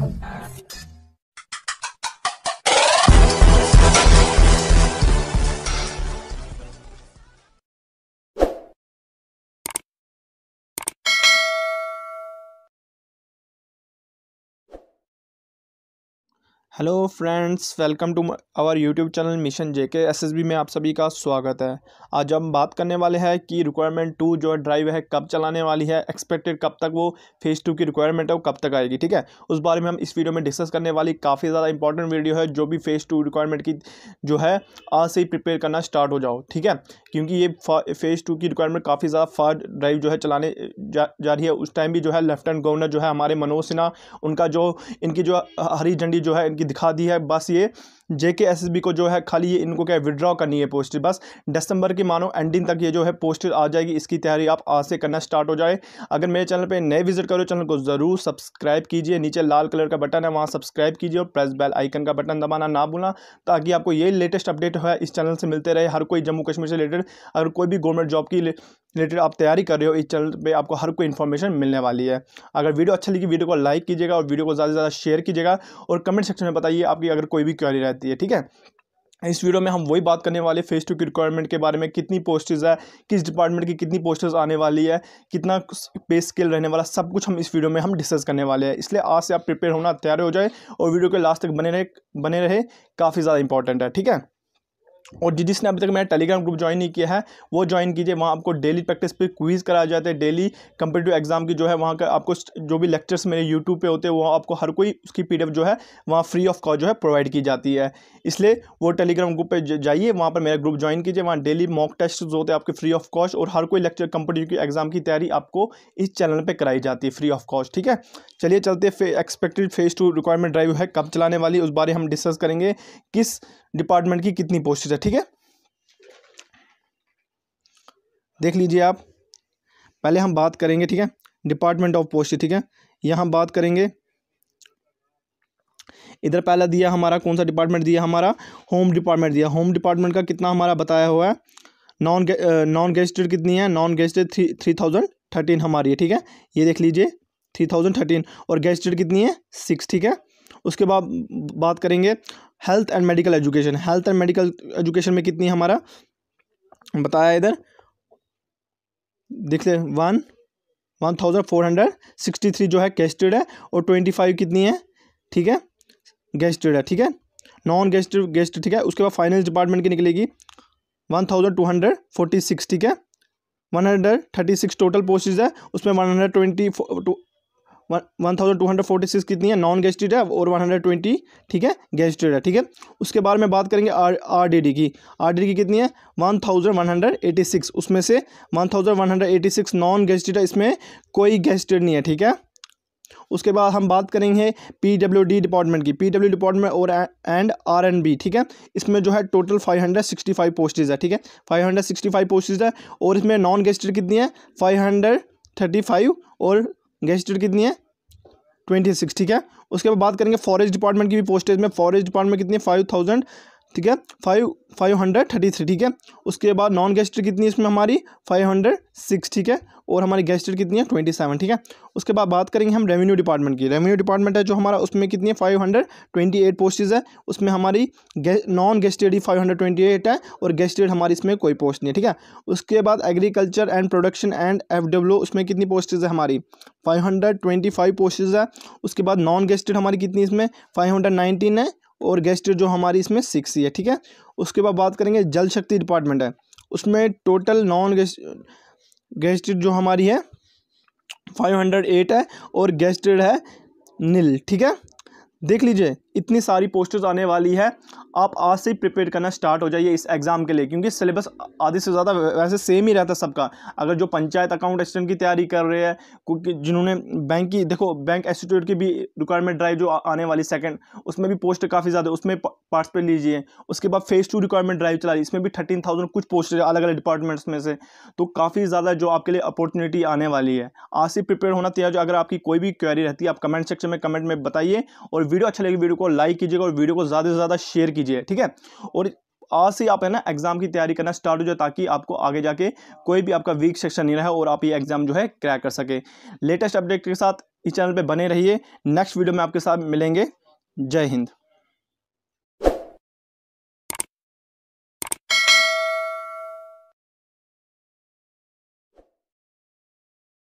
Música hello friends welcome to our YouTube channel mission JK SSB में आप सभी का स्वागत है आज हम बात करने वाले हैं कि रिक्वायरमेंट टू जो ड्राइव है कब चलाने वाली है एक्सपेक्टेड कब तक वो फेज़ टू की रिक्वायरमेंट है वो कब तक आएगी ठीक है उस बारे में हम इस वीडियो में डिस्कस करने वाली काफ़ी ज़्यादा इंपॉर्टेंट वीडियो है जो भी फेज़ टू रिक्वायरमेंट की जो है आज से ही प्रिपेयर करना स्टार्ट हो जाओ ठीक है क्योंकि ये फेज़ टू की रिक्वायरमेंट काफ़ी ज़्यादा फास्ट ड्राइव जो है चलाने जा, जा रही है उस टाइम भी जो है लेफ्टिनेंट गवर्नर जो है हमारे मनोज सिन्हा उनका जो इनकी जो हरी झंडी जो है इनकी दिखा दी है बस ये जेके एस एस बी को जो है खाली ये इनको क्या विड्रॉ करनी है पोस्टर बस दिसंबर की मानो एंडिंग तक ये जो है पोस्टर आ जाएगी इसकी तैयारी आप आज से करना स्टार्ट हो जाए अगर मेरे चैनल पर नए विजिट करो चैनल को ज़रूर सब्सक्राइब कीजिए नीचे लाल कलर का बटन है वहाँ सब्सक्राइब कीजिए और प्रेस बेल आइकन का बटन दबाना ना भूलना ताकि आपको ये लेटेस्ट अपडेट है इस चैनल से मिलते रहे हर कोई जम्मू कश्मीर से रिलेटेड अगर कोई भी गवर्नमेंट जॉब की रिलेटेड आप तैयारी कर रहे हो इस चैनल पे आपको हर कोई इन्फॉर्मेशन मिलने वाली है अगर वीडियो अच्छी लगी वीडियो को लाइक कीजिएगा और वीडियो को ज़्यादा से ज़्यादा शेयर कीजिएगा और कमेंट सेक्शन में बताइए आपकी अगर कोई भी क्वारी रहती रहती है ठीक है इस वीडियो में हम वही बात करने वाले फेस टू की रिक्वायरमेंट के बारे में कितनी पोस्टेज है किस डिपार्टमेंट की कितनी पोस्टेज आने वाली है कितना पे स्केल रहने वाला सब कुछ हम इस वीडियो में हम डिस्कस करने वाले हैं इसलिए आज से आप प्रिपेयर होना तैयार हो जाए और वीडियो के लास्ट तक बने रहे बने रहे काफ़ी ज़्यादा इंपॉर्टेंट है ठीक है और जिसने अभी तक मेरा टेलीग्राम ग्रुप ज्वाइन नहीं किया है वो ज्वाइन कीजिए वहाँ आपको डेली प्रैक्टिस पे क्विज़ कराया जाते हैं डेली कंपिटेटिव एग्जाम की जो है वहाँ का आपको जो भी लेक्चर्स मेरे यूट्यूब पे होते हैं वो आपको हर कोई उसकी पी जो है वहाँ फ्री ऑफ कॉस्ट जो है प्रोवाइड की जाती है इसलिए वो टेलीग्राम ग्रुप पर जाइए वहाँ पर मेरा ग्रुप ज्वाइन कीजिए वहाँ डेली मॉक टेस्ट होते हैं आपके फ्री ऑफ कॉस्ट और हर कोई लेक्चर कंपिटेटिव एग्जाम की तैयारी आपको इस चैनल पर कराई जाती है फ्री ऑफ कॉस्ट ठीक है चलिए चलते expected phase two requirement drive है कब चलाने वाली उस बारे हम डिस्कस करेंगे किस डिपार्टमेंट की कितनी पोस्टेज है ठीक है देख लीजिए आप पहले हम बात करेंगे ठीक है डिपार्टमेंट ऑफ पोस्ट ठीक है यहाँ बात करेंगे इधर पहला दिया हमारा कौन सा डिपार्टमेंट दिया हमारा होम डिपार्टमेंट दिया होम डिपार्टमेंट का कितना हमारा बताया हुआ है नॉन नॉन गेस्टेड कितनी है non gazetted three three thousand thirteen हमारी है ठीक है ये देख लीजिए थ्री थाउजेंड थर्टीन और गेस्टेड कितनी है सिक्स ठीक है उसके बाद बात करेंगे health and medical education health and medical education में कितनी हमारा बताया इधर देख ले one one thousand four hundred sixty three जो है गेस्टेड है और ट्वेंटी फाइव कितनी है ठीक है गेस्टेड है ठीक है नॉन गेस्टेड गेस्ट ठीक है उसके बाद फाइनेंस डिपार्टमेंट की निकलेगी one thousand two hundred forty six ठीक है one hundred thirty six total postage है उसमें one hundred twenty one thousand two hundred forty six कितनी है नॉन गेस्टेड है और वन हंड्रेड ट्वेंटी ठीक है गेस्टेड है ठीक है उसके बारे में बात करेंगे आर आर डी डी की आर डी डी की कितनी है one thousand one hundred eighty six उसमें से one thousand one hundred eighty six non gazetted है इसमें कोई गेस्टेड नहीं है ठीक है उसके बाद हम बात करेंगे पी डब्ल्यू डी डिपार्टमेंट की पी डब्ल्यू डिपार्टमेंट और एंड आर एन बी ठीक है इसमें जो है total five hundred sixty five postage है ठीक है five hundred sixty five postage है और इसमें नॉन गेस्टेड कितनी है फाइव हंड्रेड थर्टी फाइव और गैस्टेड कितनी है ट्वेंटी सिक्स ठीक है उसके बाद बात करेंगे फॉरेस्ट डिपार्टमेंट की भी पोस्टेज में फॉरेस्ट डिपार्टमेंट कितनी है फाइव थाउजेंड ठीक है five five hundred thirty three ठीक है उसके बाद नॉन गैस्ट्रिक कितनी है इसमें हमारी फाइव हंड्रेड सिक्स ठीक है और हमारी गैस्ट्रिक कितनी है ट्वेंटी सेवन ठीक है उसके बाद बात करेंगे हम रेवेन्यू डिपार्टमेंट की रेवेन्यू डिपार्टमेंट है जो हमारा उसमें कितनी है five hundred twenty eight postage है उसमें हमारी नॉन गेस्टेड ही फाइव हंड्रेड ट्वेंटी एट है और गेस्टेड हमारी इसमें कोई पोस्ट नहीं है ठीक है उसके बाद agriculture and production and F W उसमें कितनी पोस्टेज है हमारी five hundred twenty five postage है उसके बाद नॉन गेस्टेड हमारी कितनी इसमें फाइव हंड्रेड नाइनटीन है और गेस्ट जो हमारी इसमें सिक्स ही है ठीक है उसके बाद बात करेंगे जल शक्ति डिपार्टमेंट है उसमें टोटल नॉन गेस्ट गेस्टेड जो हमारी है फाइव हंड्रेड एट है और गेस्टेड है नील ठीक है देख लीजिए इतनी सारी पोस्टर्स आने वाली है आप आज से ही प्रिपेयर करना स्टार्ट हो जाइए इस एग्ज़ाम के लिए क्योंकि सिलेबस आधे से ज़्यादा वैसे सेम ही रहता है सबका अगर जो पंचायत अकाउंट असिस्टेंट की तैयारी कर रहे हैं क्योंकि जिन्होंने बैंक की देखो बैंक इंस्टीट्यूट की भी रिक्वायरमेंट ड्राइव जो आने वाली सेकंड उसमें भी पोस्ट काफ़ी ज़्यादा उसमें पार्टिसिपेट लीजिए उसके बाद फेज़ टू रिक्वायरमेंट ड्राइव चला रही इसमें भी थर्टीन थाउजेंड कुछ पोस्ट अलग अलग डिपार्टमेंट्स में से तो काफ़ी ज़्यादा जो आपके लिए अपॉर्चुनिटी आने वाली है आज से प्रिपेयर होना तैयार जो अगर आपकी कोई भी क्वेरी रहती है आप कमेंट सेक्शन में कमेंट में बताइए और वीडियो अच्छा लगे वीडियो को को लाइक कीजिएगा और वीडियो को ज़्यादा से ज़्यादा शेयर कीजिए ठीक है और आज से आप है ना एग्ज़ाम की तैयारी करना स्टार्ट हो जाए ताकि आपको आगे जाके कोई भी आपका वीक सेक्शन नहीं रहे और आप ये एग्ज़ाम जो है क्रैक कर सके लेटेस्ट अपडेट के साथ इस चैनल पर बने रहिए नेक्स्ट वीडियो में आपके साथ मिलेंगे जय हिंद